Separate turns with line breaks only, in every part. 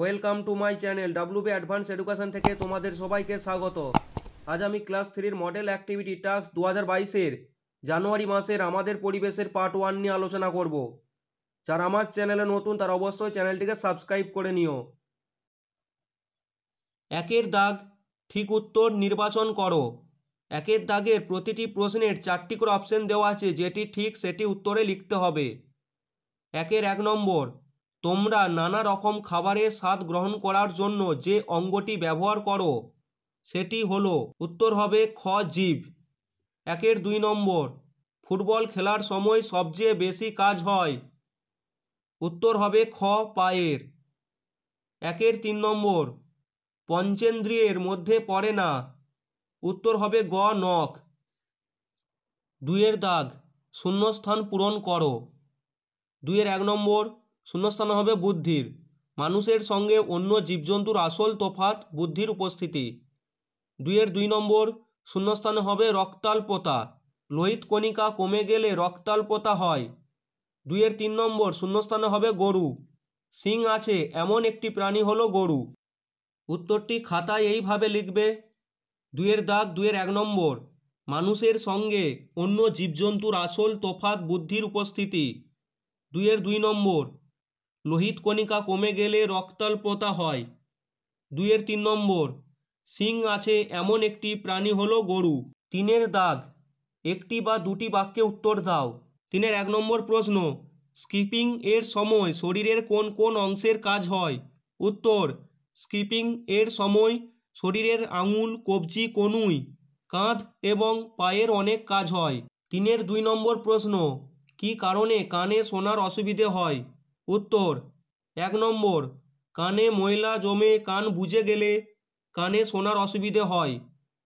welcome to my channel W B advance education থেকে তোমাদের সবাইকে স্বাগত আজ আমি ক্লাস থ্রির মডেল অ্যাক্টিভিটি টাস্ক দু হাজার বাইশের জানুয়ারি মাসের আমাদের পরিবেশের পার্ট ওয়ান নিয়ে আলোচনা করব যারা আমার চ্যানেলে নতুন তারা অবশ্যই চ্যানেলটিকে সাবস্ক্রাইব করে নিও একের দাগ ঠিক উত্তর নির্বাচন করো একের দাগের প্রতিটি প্রশ্নের চারটি করে অপশান দেওয়া আছে যেটি ঠিক সেটি উত্তরে লিখতে হবে একের এক নম্বর তোমরা নানা রকম খাবারে স্বাদ গ্রহণ করার জন্য যে অঙ্গটি ব্যবহার করো সেটি হলো উত্তর হবে খ জীব একের দুই নম্বর ফুটবল খেলার সময় সবচেয়ে বেশি কাজ হয় উত্তর হবে খ পায়ের একের তিন নম্বর পঞ্চেন্দ্রিয়ের মধ্যে পড়ে না উত্তর হবে গ নখ দুইয়ের দাগ শূন্যস্থান পূরণ করো দুইয়ের এক নম্বর শূন্যস্থান হবে বুদ্ধির মানুষের সঙ্গে অন্য জীবজন্তুর আসল তোফাত বুদ্ধির উপস্থিতি দুইয়ের দুই নম্বর শূন্যস্থান হবে রক্তাল্পতা লোহিত কণিকা কমে গেলে রক্তাল্পতা হয় দুইয়ের তিন নম্বর শূন্যস্থানে হবে গরু সিং আছে এমন একটি প্রাণী হলো গরু উত্তরটি খাতায় এইভাবে লিখবে দুয়ের দাগ দুয়ের এক নম্বর মানুষের সঙ্গে অন্য জীবজন্তুর আসল তোফাত বুদ্ধির উপস্থিতি দুয়ের দুই নম্বর লোহিত কণিকা কমে গেলে রক্তাল্পতা হয় দুইয়ের তিন নম্বর সিং আছে এমন একটি প্রাণী হলো গরু তিনের দাগ একটি বা দুটি বাক্যে উত্তর দাও তিনের এক নম্বর প্রশ্ন স্কিপিং এর সময় শরীরের কোন কোন অংশের কাজ হয় উত্তর স্কিপিং এর সময় শরীরের আঙুল কবজি কনুই কাঁধ এবং পায়ের অনেক কাজ হয় তিনের দুই নম্বর প্রশ্ন কি কারণে কানে শোনার অসুবিধে হয় উত্তর এক নম্বর কানে ময়লা জমে কান বুঝে গেলে কানে শোনার অসুবিধে হয়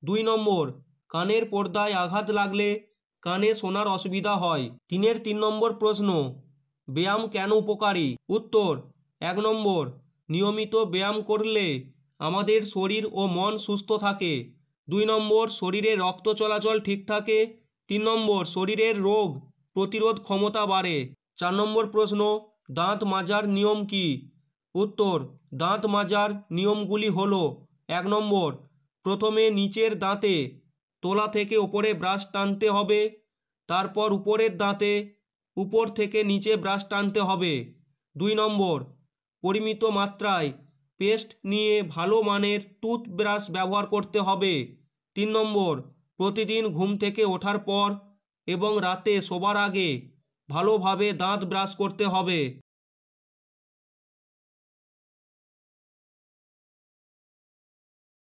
দুই নম্বর কানের পর্দায় আঘাত লাগলে কানে শোনার অসুবিধা হয় তিনের তিন নম্বর প্রশ্ন ব্যায়াম কেন উপকারী উত্তর এক নম্বর নিয়মিত ব্যায়াম করলে আমাদের শরীর ও মন সুস্থ থাকে দুই নম্বর শরীরে রক্ত চলাচল ঠিক থাকে তিন নম্বর শরীরের রোগ প্রতিরোধ ক্ষমতা বাড়ে চার নম্বর প্রশ্ন দাঁত মাজার নিয়ম কি উত্তর দাঁত মাজার নিয়মগুলি হল এক নম্বর প্রথমে নিচের দাঁতে তোলা থেকে ওপরে ব্রাশ টানতে হবে তারপর উপরের দাঁতে উপর থেকে নিচে ব্রাশ টানতে হবে দুই নম্বর পরিমিত মাত্রায় পেস্ট নিয়ে ভালো মানের টুথব্রাশ ব্যবহার করতে হবে তিন নম্বর প্রতিদিন ঘুম থেকে ওঠার পর এবং রাতে শোবার আগে ভালোভাবে দাঁত ব্রাশ করতে হবে